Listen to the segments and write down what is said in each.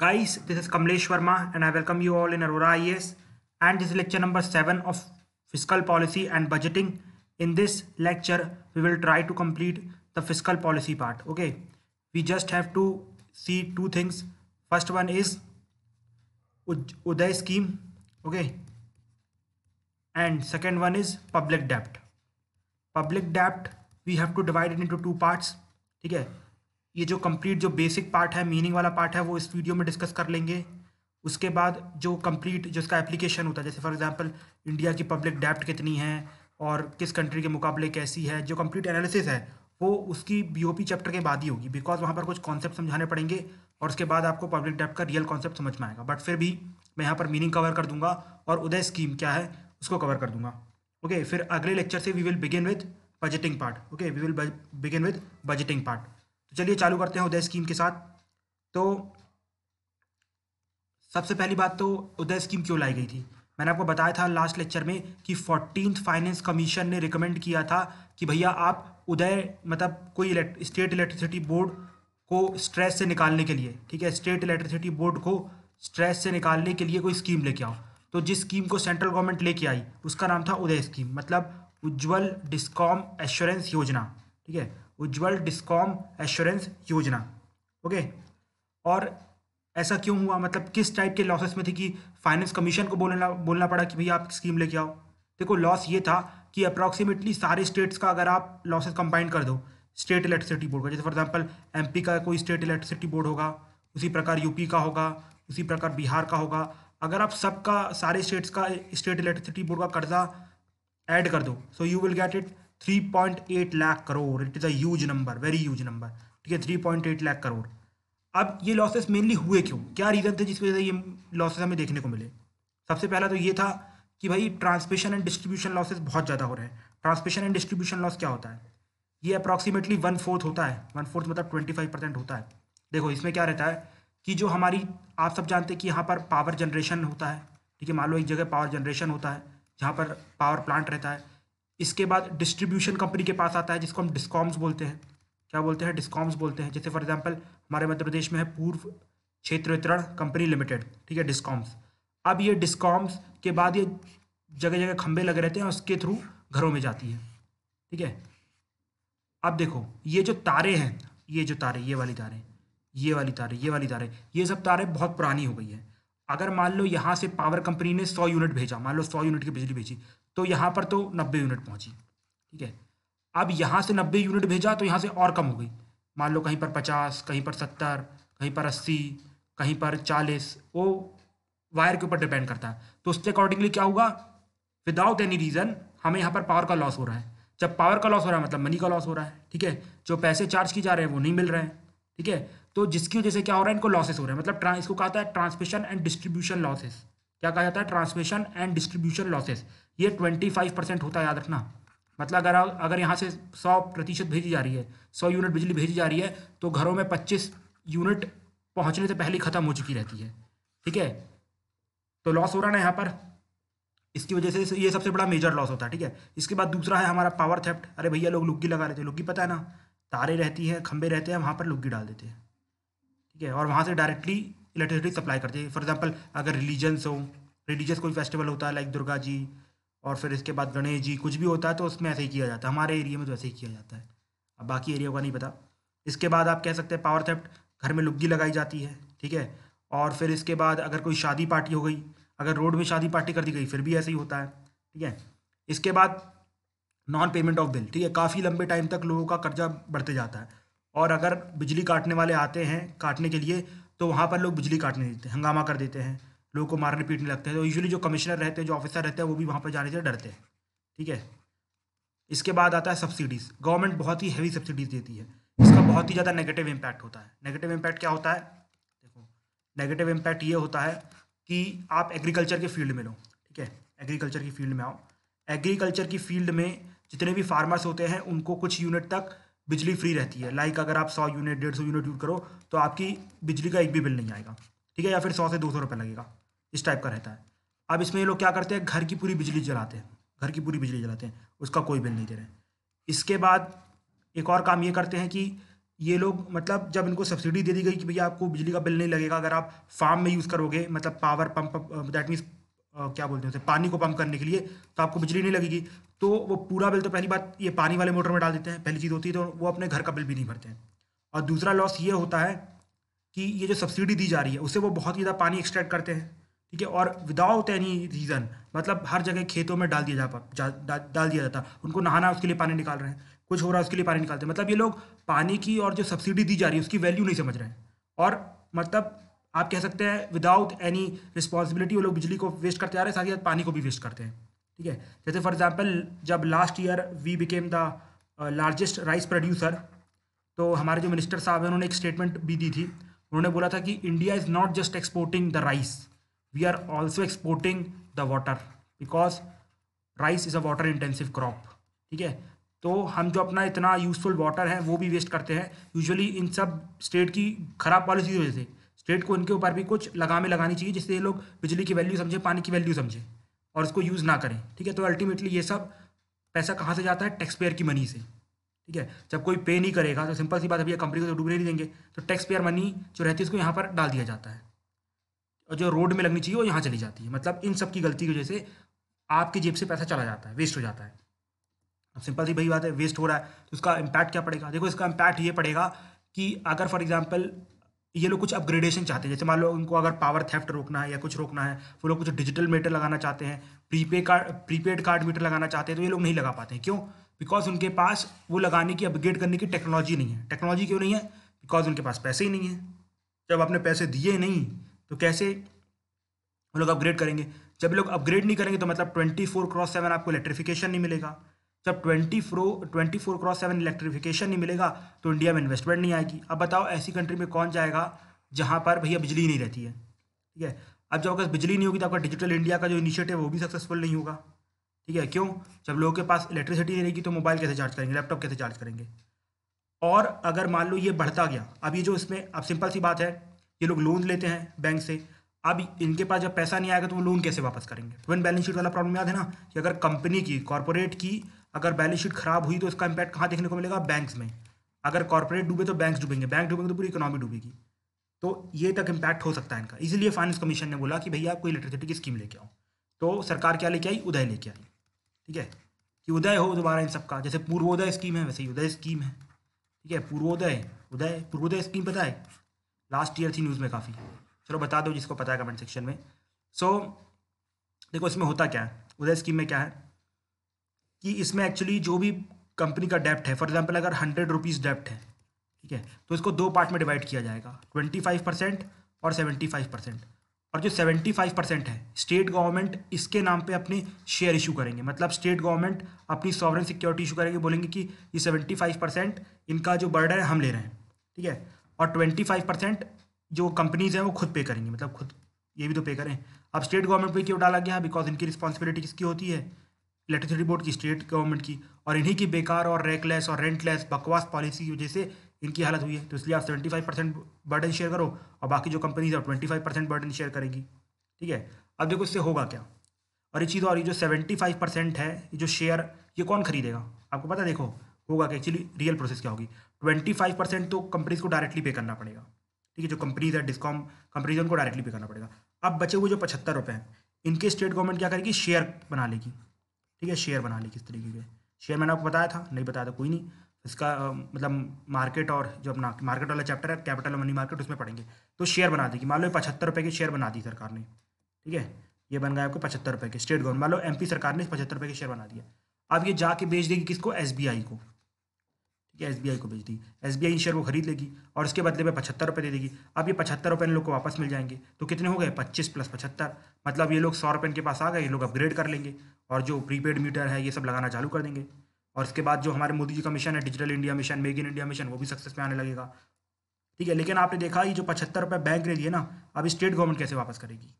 Guys, this is Kamlesh Verma and I welcome you all in Aurora IAS and this is lecture number 7 of Fiscal Policy and Budgeting. In this lecture, we will try to complete the fiscal policy part. Okay, we just have to see two things. First one is Uday scheme. Okay, and second one is public debt. Public debt, we have to divide it into two parts. Okay. ये जो complete जो basic part है meaning वाला part है वो इस video में discuss कर लेंगे उसके बाद जो कंप्लीट जो इसका एप्लीकेशन होता है जैसे फॉर एग्जांपल इंडिया की पब्लिक डेप्ट कितनी है और किस कंट्री के मुकाबले कैसी है जो कंप्लीट एनालिसिस है वो उसकी बीओपी चैप्टर के बाद ही होगी बिकॉज वहाँ पर कुछ कॉन्सेप्ट समझाने पड़ेंगे और उसके बाद आपको पब्लिक डेप्ट का रियल कॉन्सेप्ट समझ में आएगा बट फिर भी मैं यहाँ पर मीनिंग कवर कर दूंगा और उदय स्कीम क्या है उसको कवर कर दूंगा ओके okay, फिर अगले लेक्चर से we will begin with budgeting part okay we will begin with budgeting part तो चलिए चालू करते हैं उदय स्कीम के साथ तो सबसे पहली बात तो उदय स्कीम क्यों लाई गई थी मैंने आपको बताया था लास्ट लेक्चर में कि फोर्टीन फाइनेंस कमीशन ने रिकमेंड किया था कि भैया आप उदय मतलब कोई स्टेट इलेक्ट्रिसिटी बोर्ड को स्ट्रेस से निकालने के लिए ठीक है स्टेट इलेक्ट्रिसिटी बोर्ड को स्ट्रेस से निकालने के लिए कोई स्कीम लेके आओ तो जिस स्कीम को सेंट्रल गवर्नमेंट लेके आई उसका नाम था उदय स्कीम मतलब उज्ज्वल डिस्कॉम एश्योरेंस योजना ठीक है उज्ज्वल डिस्कॉम एश्योरेंस योजना ओके और ऐसा क्यों हुआ मतलब किस टाइप के लॉसेस में थी कि फाइनेंस कमीशन को बोलना बोलना पड़ा कि भाई आप स्कीम लेके आओ देखो लॉस ये था कि अप्रॉक्सीमेटली सारे स्टेट्स का अगर आप लॉसेस कंबाइन कर दो स्टेट इलेक्ट्रिसिटी बोर्ड का जैसे फॉर एग्जांपल एमपी का कोई स्टेट इलेक्ट्रिसिटी बोर्ड होगा उसी प्रकार यूपी का होगा उसी प्रकार बिहार का होगा अगर आप सबका सारे स्टेट्स का स्टेट इलेक्ट्रिसिटी बोर्ड का कर्जा ऐड कर दो so you will get it 3.8 lakh crore it is a huge number very huge number ठीक है 3.8 लाख करोड़ अब ये लॉसेस मेनली हुए क्यों क्या रीज़न थे जिसकी वजह से ये लॉसेस हमें देखने को मिले सबसे पहला तो ये था कि भाई ट्रांसमिशन एंड डिस्ट्रीब्यूशन लॉसेज बहुत ज़्यादा हो रहे हैं ट्रांसमिशन एंड डिस्ट्रीब्यूशन लॉस क्या होता है ये अप्रॉक्सीमेटली वन फोर्थ होता है वन फोर्थ मतलब ट्वेंटी फाइव परसेंट होता है देखो इसमें क्या रहता है कि जो हमारी आप सब जानते हैं कि यहाँ पर पावर जनरेशन होता है ठीक है मान लो एक जगह पावर जनरेशन होता है जहाँ पर पावर प्लांट रहता है इसके बाद डिस्ट्रीब्यूशन कंपनी के पास आता है जिसको हम डिस्कॉम्स बोलते हैं क्या बोलते हैं डिस्कॉम्स बोलते हैं जैसे फॉर एग्जाम्पल हमारे मध्य प्रदेश में है पूर्व क्षेत्र वितरण कंपनी लिमिटेड ठीक है डिस्कॉम्स अब ये डिस्कॉम्स के बाद ये जगह जगह खंबे लगे रहते हैं और उसके थ्रू घरों में जाती है ठीक है अब देखो ये जो तारे हैं ये जो तारे ये वाली तारे ये वाली तारे ये वाली तारे ये सब तारे बहुत पुरानी हो गई है अगर मान लो यहाँ से पावर कंपनी ने सौ यूनिट भेजा मान लो सौ यूनिट की बिजली भेजी तो यहाँ पर तो नब्बे यूनिट पहुँची ठीक है अब यहाँ से नब्बे यूनिट भेजा तो यहाँ से और कम हो गई मान लो कहीं पर पचास कहीं पर सत्तर कहीं पर अस्सी कहीं पर चालीस वो वायर के ऊपर डिपेंड करता है तो उसके अकॉर्डिंगली क्या होगा विदाउट एनी रीज़न हमें यहाँ पर पावर का लॉस हो रहा है जब पावर का लॉस हो रहा है मतलब मनी का लॉस हो रहा है ठीक है जो पैसे चार्ज किए जा रहे हैं वो नहीं मिल रहे हैं ठीक है तो जिसकी वजह से क्या हो रहा है इनको लॉसेस हो रहे हैं मतलब इसको कहा जाता है ट्रांसमिशन एंड डिस्ट्रीब्यूशन लॉसेस क्या कहा जाता है ट्रांसमिशन एंड डिस्ट्रीब्यूशन लॉसेस ये ट्वेंटी फाइव परसेंट होता है याद रखना मतलब अगर अगर यहाँ से सौ प्रतिशत भेजी जा रही है सौ यूनिट बिजली भेजी जा रही है तो घरों में पच्चीस यूनिट पहुँचने से पहले ख़त्म हो चुकी रहती है ठीक है तो लॉस हो रहा ना यहाँ पर इसकी वजह से ये सबसे बड़ा मेजर लॉस होता है ठीक है इसके बाद दूसरा है हमारा पावर थेफ्ट अरे भैया लोग लुग्गी लगा लेते हैं लुग्गी पता है ना तारे रहती हैं खंबे रहते हैं वहाँ पर लुग्गी डाल देते हैं ठीक है और वहाँ से डायरेक्टली इलेक्ट्रिसिटी सप्लाई करते हैं फॉर एग्जाम्पल अगर रिलीजन्स हो रिलीजियस कोई फेस्टिवल होता है लाइक दुर्गा जी और फिर इसके बाद गणेश जी कुछ भी होता है तो उसमें ऐसे ही किया जाता है हमारे एरिया में तो ऐसे ही किया जाता है अब बाकी एरिया का नहीं पता इसके बाद आप कह सकते हैं पावर थेफ्ट घर में लुग्गी लगाई जाती है ठीक है और फिर इसके बाद अगर कोई शादी पार्टी हो गई अगर रोड में शादी पार्टी कर दी गई फिर भी ऐसे ही होता है ठीक है इसके बाद नॉन पेमेंट ऑफ बिल ठीक है काफ़ी लंबे टाइम तक लोगों का कर्जा बढ़ते जाता है और अगर बिजली काटने वाले आते हैं काटने के लिए तो वहाँ पर लोग बिजली काटने देते हैं हंगामा कर देते हैं लोगों को मारने पीटने लगते हैं तो यूजली जो कमिश्नर रहते हैं जो ऑफिसर रहते हैं वो भी वहाँ पर जाने से डरते हैं ठीक है इसके बाद आता है सब्सिडीज़ गवर्नमेंट बहुत ही हैवी सब्सिडीज़ देती है इसका बहुत ही ज़्यादा नेगेटिव इम्पैक्ट होता है नेगेटिव इम्पैक्ट क्या होता है देखो नेगेटिव इम्पैक्ट ये होता है कि आप एग्रीकल्चर के फील्ड में लो ठीक है एग्रीकल्चर की फील्ड में आओ एग्रीकल्चर की फील्ड में जितने भी फार्मर्स होते हैं उनको कुछ यूनिट तक बिजली फ्री रहती है लाइक अगर आप सौ यूनिट डेढ़ सौ यूनिट यूज करो तो आपकी बिजली का एक भी बिल नहीं आएगा ठीक है या फिर सौ से दो सौ रुपये लगेगा इस टाइप का रहता है अब इसमें ये लोग क्या करते हैं घर की पूरी बिजली जलाते हैं घर की पूरी बिजली जलाते हैं उसका कोई बिल नहीं दे रहे इसके बाद एक और काम ये करते हैं कि ये लोग मतलब जब इनको सब्सिडी दे दी गई कि भैया आपको बिजली का बिल नहीं लगेगा अगर आप फार्म में यूज़ करोगे मतलब पावर पंप दैट मीन्स क्या बोलते हैं उसे पानी को पंप करने के लिए तो आपको बिजली नहीं लगेगी तो वो पूरा बिल तो पहली बात ये पानी वाले मोटर में डाल देते हैं पहली चीज़ होती है तो वो अपने घर का बिल भी नहीं भरते हैं और दूसरा लॉस ये होता है कि ये जो सब्सिडी दी जा रही है उससे वो बहुत ही ज़्यादा पानी एक्सट्रैक्ट करते हैं ठीक है और विदाउट एनी रीज़न मतलब हर जगह खेतों में डाल दिया जा, जा डा, डाल दिया जाता उनको नहाना उसके लिए पानी निकाल रहे हैं कुछ हो रहा है उसके लिए पानी निकालते हैं मतलब ये लोग पानी की और जो सब्सिडी दी जा रही है उसकी वैल्यू नहीं समझ रहे हैं और मतलब आप कह सकते हैं विदाउट एनी रिस्पॉन्सिबिलिटी वो लोग बिजली को वेस्ट करते आ रहे हैं साथ ही साथ पानी को भी वेस्ट करते हैं ठीक है जैसे फॉर एग्जाम्पल जब last year we became the largest rice producer तो हमारे जो मिनिस्टर साहब हैं उन्होंने एक स्टेटमेंट भी दी थी उन्होंने बोला था कि India is not just exporting the rice we are also exporting the water because rice is a water intensive crop ठीक है तो हम जो अपना इतना यूज़फुल वाटर है वो भी वेस्ट करते हैं यूजुअली इन सब स्टेट की ख़राब पॉलिसी की वजह से स्टेट को इनके ऊपर भी कुछ लगामें लगानी चाहिए जिससे ये लोग बिजली की वैल्यू समझें पानी की वैल्यू समझें और इसको यूज़ ना करें ठीक है तो अल्टीमेटली ये सब पैसा कहाँ से जाता है टैक्स पेयर की मनी से ठीक है जब कोई पे नहीं करेगा तो सिंपल सी बात अभी कंपनी को तो डूबने नहीं देंगे तो टैक्स पेयर मनी जो रहती है उसको यहाँ पर डाल दिया जाता है जो रोड में लगनी चाहिए वो यहाँ चली जाती है मतलब इन सब की गलती की वजह से आपकी जेब से पैसा चला जाता है वेस्ट हो जाता है अब सिंपल सी भाई बात है वेस्ट हो रहा है तो उसका इम्पैक्ट क्या पड़ेगा देखो इसका इम्पैक्ट ये पड़ेगा कि अगर फॉर एग्जाम्पल ये लोग कुछ अपग्रेडेशन चाहते हैं जैसे मान लो उनको अगर पावर थेफ्ट रोकना है या कुछ रोकना है वो लोग कुछ डिजिटल मीटर लगाना चाहते हैं prepaid card prepaid card meter लगाना चाहते हैं तो ये लोग नहीं लगा पाते हैं क्यों बिकॉज उनके पास वो लगाने की अपग्रेड करने की टेक्नोलॉजी नहीं है टेक्नोलॉजी क्यों नहीं है बिकॉज उनके पास पैसे ही नहीं है जब आपने पैसे दिए नहीं तो कैसे वो लोग अपग्रेड करेंगे जब लोग अपग्रेड नहीं करेंगे तो मतलब ट्वेंटी फोर क्रॉस सेवन आपको इलेक्ट्रिफिकेशन नहीं मिलेगा जब twenty four twenty four cross seven electrification नहीं मिलेगा तो इंडिया में इन्वेस्टमेंट नहीं आएगी अब बताओ ऐसी कंट्री में कौन जाएगा जहाँ पर भैया बिजली नहीं रहती है ठीक है अब जब अगर बिजली नहीं होगी तो आपका डिजिटल इंडिया का जो इनिशिएटिव वो भी सक्सेसफुल नहीं होगा ठीक है क्यों जब लोगों के पास इलेक्ट्रिसिटी नहीं रहेगी तो मोबाइल कैसे चार्ज करेंगे लैपटॉप कैसे चार्ज करेंगे और अगर मान लो ये बढ़ता गया अब ये जो इसमें अब सिंपल सी बात है ये लोग लोन लेते हैं बैंक से अब इनके पास जब पैसा नहीं आएगा तो वो लोन कैसे वापस करेंगे इवन बैलेंस शीट वाला प्रॉब्लम याद है ना कि अगर कंपनी की कॉरपोरेट की अगर बैलेंस शीट खराब हुई तो उसका इम्पैक्ट कहाँ देखने को मिलेगा बैंक्स में अगर कॉरपोरेट डूबे तो बैंक डूबेंगे बैंक डूबेंगे तो पूरी इकोनॉमी डूबेगी तो ये तक इम्पैक्ट हो सकता है इनका इसीलिए फाइनेंस कमीशन ने बोला कि भैया कोई इलेक्ट्रिसिटी की स्कीम लेके आओ तो सरकार क्या लेके आई उदय लेके आई ठीक है कि उदय हो दोबारा इन सबका जैसे पूर्वोदय स्कीम है वैसे ही उदय स्कीम है ठीक है पूर्वोदय उदय पूर्वोदय स्कीम पता है लास्ट ईयर थी न्यूज़ में काफ़ी चलो बता दो जिसको पता है कमेंट सेक्शन में सो so, देखो इसमें होता क्या है उदय स्कीम में क्या है कि इसमें एक्चुअली जो भी कंपनी का डेप्ट है फॉर एग्जाम्पल अगर हंड्रेड रुपीज़ डेप्ट है ठीक है तो इसको दो पार्ट में डिवाइड किया जाएगा ट्वेंटी फाइव परसेंट और सेवेंटी फाइव परसेंट और जो सेवेंटी फाइव परसेंट है स्टेट गवर्नमेंट इसके नाम पे अपने शेयर इशू करेंगे मतलब स्टेट गवर्नमेंट अपनी सॉवरन सिक्योरिटी इशू करेंगे बोलेंगे कि ये सेवेंटी फाइव परसेंट इनका जो बर्डर है हम ले रहे हैं ठीक है और ट्वेंटी फाइव परसेंट जो कंपनीज हैं वो खुद पे करेंगी मतलब खुद ये भी तो पे करें अब स्टेट गवर्नमेंट पे क्यों डाला गया बिकॉज इनकी रिस्पॉन्सिबिलिटी किसकी होती है इलेक्ट्रिसिटी बोर्ड की स्टेट गवर्नमेंट की और इन्हीं की बेकार और रैकलेस और रेंटलेस बकवास पॉलिसी की वजह से इनकी हालत हुई है तो इसलिए आप seventy five percent burden share करो और बाकी जो कंपनीज है twenty five percent burden share करेगी ठीक है अब देखो इससे होगा क्या और ये चीज़ और ये जो सेवेंटी फाइव परसेंट है ये जो शेयर ये कौन खरीदेगा आपको पता देखो होगा कि एक्चुअली रियल प्रोसेस क्या होगी ट्वेंटी फाइव परसेंट तो कंपनीज को डायरेक्टली पे करना पड़ेगा ठीक है जो कंपनीज है डिस्कॉम कंपनीज उनको डायरेक्टली पे करना पड़ेगा अब बचे हुए जो पचहत्तर रुपये हैं इनके स्टेट गवर्नमेंट क्या करेगी शेयर बना लेगी ठीक है शेयर बना लेगी इस तरीके के शेयर मैंने आपको बताया था नहीं बताया था कोई नहीं इसका मतलब मार्केट और जो अपना मार्केट वाला चैप्टर है कैपिटल मनी मार्केट उसमें पढ़ेंगे तो शेयर बना देगी मान लो पचहत्तर रुपये के शेयर बना दी सरकार ने ठीक है ये बन गया आपके पचहत्तर रुपये के स्टेट गवर्नमेंट मान लो एम सरकार ने पचहत्तर रुपये के शेयर बना दिया अब ये जाके बेच देगी किसको एस को या एस को भेज दी एस बी इन शेयर को खरीद लेगी और उसके बदले में पचहत्तर रुपये दे देगी अब ये पचहत्तर रुपये इन लोग को वापस मिल जाएंगे तो कितने हो गए पच्चीस प्लस पचहत्तर मतलब ये लोग सौ रुपये इनके पास आ गए ये लोग अपग्रेड कर लेंगे और जो प्रीपेड मीटर है ये सब लगाना चालू कर देंगे और उसके बाद जो हमारे मोदी जी का मिशन है digital India mission make in India mission वो भी सक्सेस में आने लगेगा ठीक है लेकिन आपने देखा ये जो पचहत्तर रुपये बैंक ने दिए ना अब स्टेट गवर्नमेंट कैसे वापस करेगी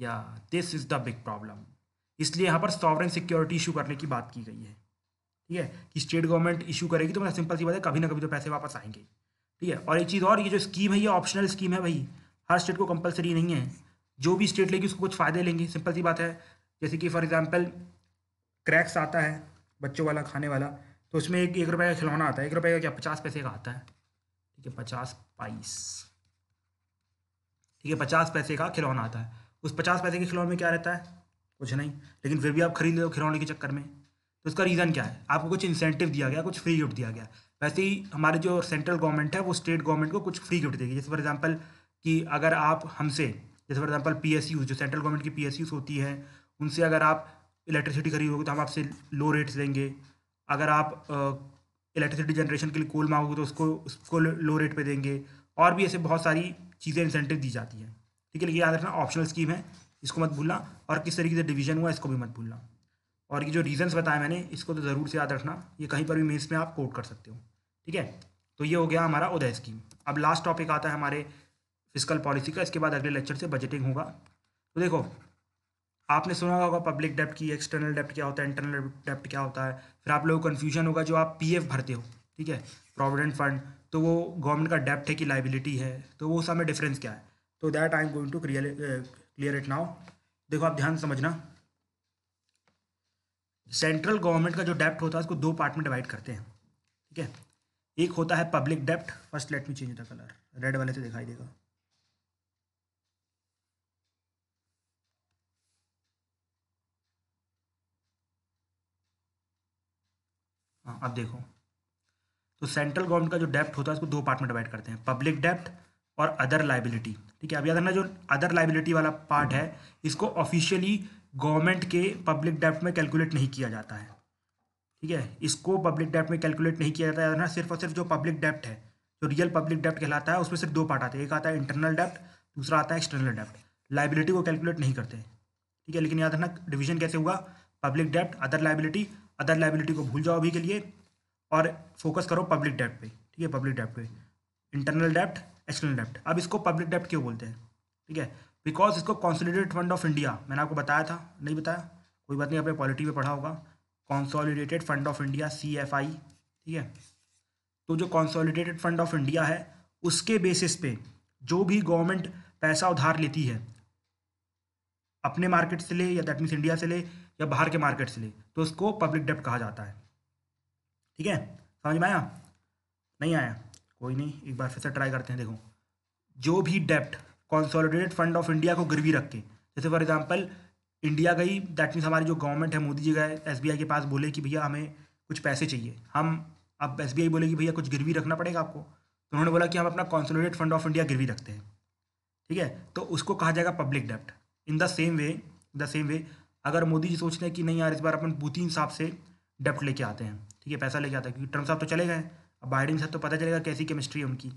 या this is the big problem इसलिए यहाँ पर सॉवरन सिक्योरिटी इशू करने की बात की गई है ठीक है कि स्टेट गवर्नमेंट इशू करेगी तो मैं मतलब सिंपल सी बात है कभी ना कभी तो पैसे वापस आएंगे ठीक है और एक चीज़ और ये जो स्कीम है ये ऑप्शनल स्कीम है भाई हर स्टेट को कंपलसरी नहीं है जो भी स्टेट लेगी उसको कुछ फ़ायदे लेंगे सिंपल सी बात है जैसे कि फॉर एग्जाम्पल क्रैक्स आता है बच्चों वाला खाने वाला तो उसमें एक एक रुपये का खिलौना आता है एक रुपये का क्या पचास पैसे का आता है ठीक है पचास पाइस ठीक है पचास पैसे का खिलौना आता है उस पचास पैसे के खिलौने में क्या रहता है कुछ नहीं लेकिन फिर भी आप खरीद लो खिलौने के चक्कर में तो इसका रीज़न क्या है आपको कुछ इंसेंटिव दिया गया कुछ फ्री गिफ्ट दिया गया वैसे ही हमारे जो सेंट्रल गवर्नमेंट है वो स्टेट गवर्नमेंट को कुछ फ्री गिफ्ट देगी जैसे फॉर एग्जाम्पल कि अगर आप हमसे जैसे फॉर एग्जाम्पल पी जो सेंट्रल गवर्नमेंट की पी होती है उनसे अगर आप इलेक्ट्रिसिटी खरीदोगे तो हम आपसे लो रेट्स देंगे अगर आप इलेक्ट्रिसिटी जनरेशन के लिए कोल मांगोगे तो उसको उसको लो रेट पे देंगे और भी ऐसे बहुत सारी चीज़ें इंसेंटिव दी जाती है ठीक है लेकिन याद रखना ऑप्शनल स्कीम है इसको मत भूलना और किस तरीके से डिवीजन हुआ इसको भी मत भूलना और ये जो रीजन्स बताए मैंने इसको तो ज़रूर से याद रखना ये कहीं पर भी मेन्स में आप कोट कर सकते हो ठीक है तो ये हो गया हमारा उदय स्कीम अब लास्ट टॉपिक आता है हमारे फिजिकल पॉलिसी का इसके बाद अगले लेक्चर से बजटिंग होगा तो देखो आपने सुना होगा पब्लिक डेप्ट की एक्सटर्नल डेप्ट क्या होता है इंटरनल डेप्ट क्या होता है फिर आप लोगों को कन्फ्यूजन होगा जो आप पी भरते हो ठीक है प्रोविडेंट फंड तो वो गवर्नमेंट का डेप्ट है कि लाइबिलिटी है तो वो सब में डिफरेंस क्या है तो that I am going to clear it now देखो आप ध्यान समझना सेंट्रल गवर्नमेंट का जो डेप्ट होता है उसको दो पार्ट में डिवाइड करते हैं ठीक है एक होता है पब्लिक डेप्ट first let me change the colour red वाले से दिखाई देगा हाँ अब देखो तो सेंट्रल गवर्नमेंट का जो डेप्ट होता है उसको दो पार्ट में डिवाइड करते हैं पब्लिक डेप्ट और अदर लाइबिलिटी ठीक है अब याद रखना जो अदर लाइबिलिटी वाला पार्ट है इसको ऑफिशियली गवर्नमेंट के पब्लिक डेप्ट में कैलकुलेट नहीं किया जाता है ठीक है इसको पब्लिक डेप्ट में कैलकुलेट नहीं किया जाता है ना सिर्फ और सिर्फ जो पब्लिक डेप्ट है जो रियल पब्लिक डेप्ट कहलाता है उसमें सिर्फ दो पार्ट आते हैं एक आता है इंटरनल डेप्ट दूसरा आता है एक्सटर्नल डेप्ट लाइबिलिटी को कैलकुलेट नहीं करते ठीक है लेकिन याद रखना डिवीजन कैसे हुआ पब्लिक डेप्ट अदर लाइबिलिटी अदर लाइबिलिटी को भूल जाओ अभी के लिए और फोकस करो पब्लिक डेप्ट पे ठीक है पब्लिक डेप्ट पे इंटरनल डेप्ट एक्सटर्नल डेप्ट अब इसको पब्लिक डेप्ट क्यों बोलते हैं ठीक है बिकॉज इसको कॉन्सोलिडेटेड फंड ऑफ इंडिया मैंने आपको बताया था नहीं बताया कोई बात नहीं आपने पॉलिटी में पढ़ा होगा consolidated fund of India C F I ठीक है तो जो कॉन्सोलिडेटेड फंड ऑफ इंडिया है उसके बेसिस पे जो भी गवर्नमेंट पैसा उधार लेती है अपने मार्केट से ले या दैट मीन्स इंडिया से ले या बाहर के मार्केट से ले तो उसको पब्लिक डेप्ट कहा जाता है ठीक है समझ में आया नहीं आया कोई नहीं एक बार फिर से ट्राई करते हैं देखो जो भी डेप्ट कॉन्सोलिडेटेड फंड ऑफ इंडिया को गिरवी रख के जैसे फॉर एग्जाम्पल इंडिया गई दैट मीन्स हमारी जो गवर्नमेंट है मोदी जी गए एस के पास बोले कि भैया हमें कुछ पैसे चाहिए हम अब एस बोले कि भैया कुछ गिरवी रखना पड़ेगा आपको तो उन्होंने बोला कि हम अपना कॉन्सोलिडेट फंड ऑफ इंडिया गिरवी रखते हैं ठीक है तो उसको कहा जाएगा पब्लिक डेप्ट in the same way the same way अगर मोदी जी सोचते हैं कि नहीं यार इस बार अपन पुतिन साहब से डेप्ट लेके आते हैं ठीक है पैसा लेके आते हैं क्योंकि ट्रम्प साहब तो चले गए अब बाइडन साहब तो पता चलेगा कैसी केमिस्ट्री है उनकी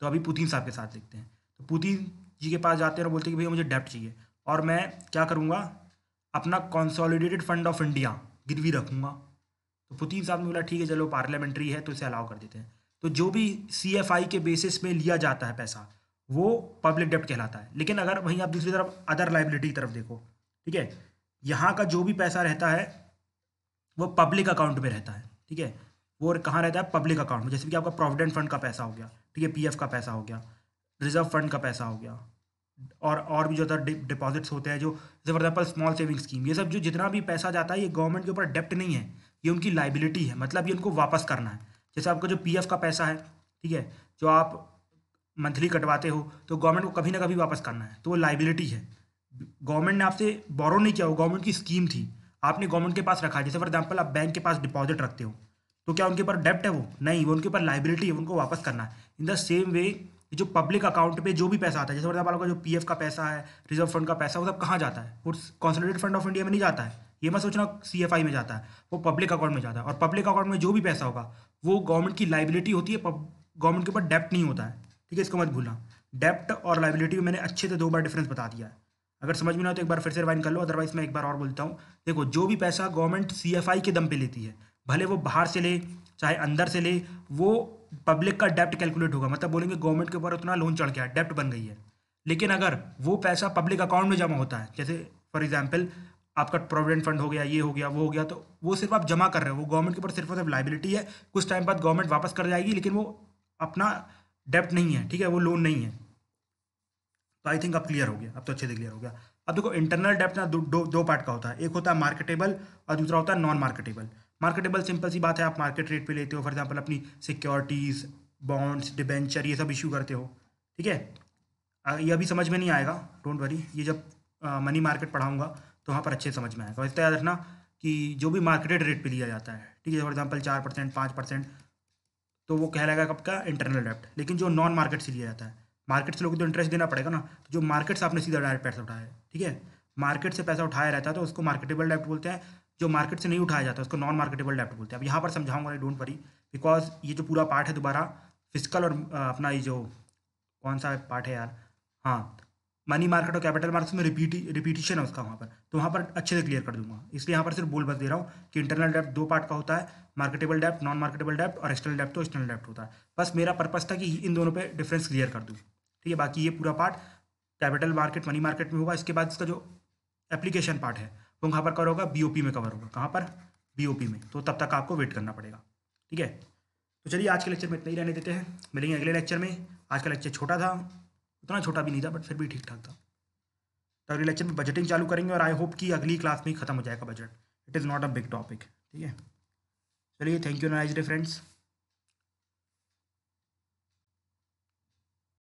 तो अभी पुतिन साहब के साथ देखते हैं तो पुतिन जी के पास जाते हैं और बोलते हैं कि भैया मुझे डेप्ट चाहिए और मैं क्या करूँगा अपना कॉन्सोलिडेटेड फंड ऑफ इंडिया गिरवी रखूँगा तो पुतिन साहब ने बोला ठीक है चलो पार्लियामेंट्री है तो इसे अलाउ कर देते हैं तो जो भी सी एफ आई के बेसिस में लिया जाता है पैसा वो पब्लिक डेप्ट कहलाता है लेकिन अगर वहीं आप दूसरी तरफ अदर लाइबिलिटी की तरफ देखो ठीक है यहाँ का जो भी पैसा रहता है वो पब्लिक अकाउंट में रहता है ठीक है वो कहाँ रहता है पब्लिक अकाउंट में जैसे कि आपका प्रोविडेंट फंड का पैसा हो गया ठीक है पीएफ का पैसा हो गया रिजर्व फंड का पैसा हो गया और और भी जो था डिपॉजिट्स होते हैं जो जैसे for example small saving scheme ये सब जो जितना भी पैसा जाता है ये गवर्नमेंट के ऊपर डेप्ट नहीं है ये उनकी लाइबिलिटी है मतलब ये उनको वापस करना है जैसे आपका जो पी का पैसा है ठीक है जो आप मंथली कटवाते हो तो गवर्नमेंट को कभी ना कभी वापस करना है तो वो लाइबिलिटी है गवर्नमेंट ने आपसे बोरो नहीं किया वो गवर्नमेंट की स्कीम थी आपने गवर्नमेंट के पास रखा जैसे फॉर एग्जाम्पल आप बैंक के पास डिपॉजिट रखते हो तो क्या उनके ऊपर डेप्ट है वो नहीं वो उनके ऊपर लाइबिलिटी है उनको वापस करना है इन द सेम वे जो पब्लिक अकाउंट पे जो भी पैसा आता है जैसे मतलब का जो पीएफ का पैसा है रिजर्व फंड का पैसा वो सब कहाँ जाता है वो कॉन्सोलेटेड फंड ऑफ इंडिया में नहीं जाता है ये मैं सोचना सी एफ आई में जाता है वो पब्लिक अकाउंट में जाता है और पब्लिक अकाउंट में जो भी पैसा होगा वो गवर्नमेंट की लाइबिलिटी होती है गवर्नमेंट के ऊपर डेप्ट नहीं होता है ठीक है इसको मत भूलना डेप्ट और लाइबिलिटी में मैंने अच्छे से दो बार डिफरेंस बता दिया है अगर समझ में ना तो एक बार फिर से रिवाइन कर लो अदरवाइज मैं एक बार और बोलता हूँ देखो जो भी पैसा गवर्नमेंट सी एफ आई के दम पर लेती है भले वो बाहर से ले चाहे अंदर से ले वो पब्लिक का डेप्ट कैलकुलेट होगा मतलब बोलेंगे गवर्नमेंट के ऊपर उतना लोन चढ़ गया डेप्ट बन गई है लेकिन अगर वो पैसा पब्लिक अकाउंट में जमा होता है जैसे फॉर एग्जाम्पल आपका प्रोविडेंट फंड हो गया ये हो गया वो हो गया तो वो सिर्फ आप जमा कर रहे हो वो गवर्नमेंट के ऊपर सिर्फ और सिर्फ लाइबिलिटी है कुछ टाइम बाद गवर्नमेंट वापस कर जाएगी लेकिन वो अपना डेप्ट नहीं है ठीक है वो लोन नहीं है तो आई थिंक अब क्लियर हो गया अब तो अच्छे से क्लियर हो गया अब देखो इंटरनल डेप्ट ना दो दो, दो पार्ट का होता है एक होता है मार्केटेबल और दूसरा होता है नॉन मार्केटेबल मार्केटेबल सिंपल सी बात है आप मार्केट रेट पे लेते हो फॉर एग्जांपल अपनी सिक्योरिटीज़ बॉन्ड्स डिबेंचर ये सब इशू करते हो ठीक है ये अभी समझ में नहीं आएगा डोंट वरी ये जब मनी मार्केट पढ़ाऊंगा तो वहाँ पर अच्छे समझ में आएगा इतना याद रखना कि जो भी मार्केटेड रेट पर लिया जाता है ठीक है फॉर एग्जाम्पल चार परसेंट पाँच परसेंट तो वो कहलाएगा कब का इंटरनल डेप्ट लेकिन जो नॉन मार्केट से लिया जाता है मार्केट से लोगों को तो इंटरेस्ट देना पड़ेगा ना तो जो मार्केट से आपने सीधा डायरेक्ट पैसा उठाया है ठीक है मार्केट से पैसा उठाया रहता है तो उसको मार्केटेबल डेप्ट बोलते हैं जो मार्केट से नहीं उठाया जाता उसको नॉन मार्केटेबल डेप्ट बोलते हैं अब यहाँ पर समझाऊंगा डोंट वरी बिकॉज ये जो पूरा पार्ट है दोबारा फिजिकल और अपना ये जो कौन सा पार्ट है यार हाँ मनी मार्केट और कैपिटल मार्केट में रिपीटी रिपीटेशन है उसका वहाँ पर तो वहाँ पर अच्छे से क्लियर कर दूंगा इसलिए यहाँ पर सिर्फ बोल बस दे रहा हूँ कि इंटरनल डेप्ट दो पार्ट का होता है मार्केटेबल डेप्ट नॉन मार्केटेबल डेप्ट और एक्सटर्नल डेप्ट तो एक्सटर्नल डेप्ट होता है बस मेरा पर्पज था कि इन दोनों पर डिफरेंस क्लियर कर दूँ ठीक है बाकी ये पूरा part capital market money market में होगा इसके बाद इसका जो एप्लीकेशन पार्ट है वो कहाँ पर कवर होगा बीओपी में कवर होगा कहाँ पर बीओपी में तो तब तक आपको वेट करना पड़ेगा ठीक है तो चलिए आज के लेक्चर में इतना ही रहने देते हैं मिलेंगे अगले लेक्चर में आज का लेक्चर छोटा था उतना छोटा भी नहीं था बट फिर भी ठीक ठाक था तो अगले लेक्चर में बजटिंग चालू करेंगे और आई होप कि अगली क्लास में ही खत्म हो जाएगा budget it is not a big topic ठीक है चलिए thank you nice day friends